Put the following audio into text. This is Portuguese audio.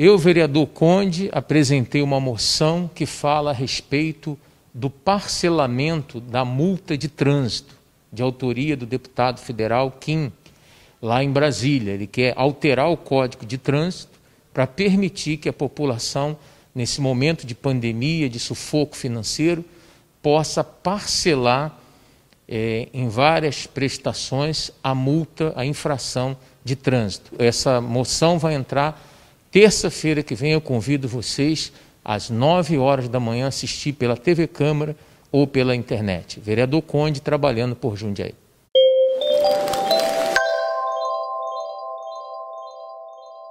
Eu, vereador Conde, apresentei uma moção que fala a respeito do parcelamento da multa de trânsito, de autoria do deputado federal Kim, lá em Brasília. Ele quer alterar o Código de Trânsito para permitir que a população, nesse momento de pandemia, de sufoco financeiro, possa parcelar é, em várias prestações a multa, a infração de trânsito. Essa moção vai entrar Terça-feira que vem eu convido vocês às 9 horas da manhã assistir pela TV Câmara ou pela internet. Vereador Conde trabalhando por Jundiaí.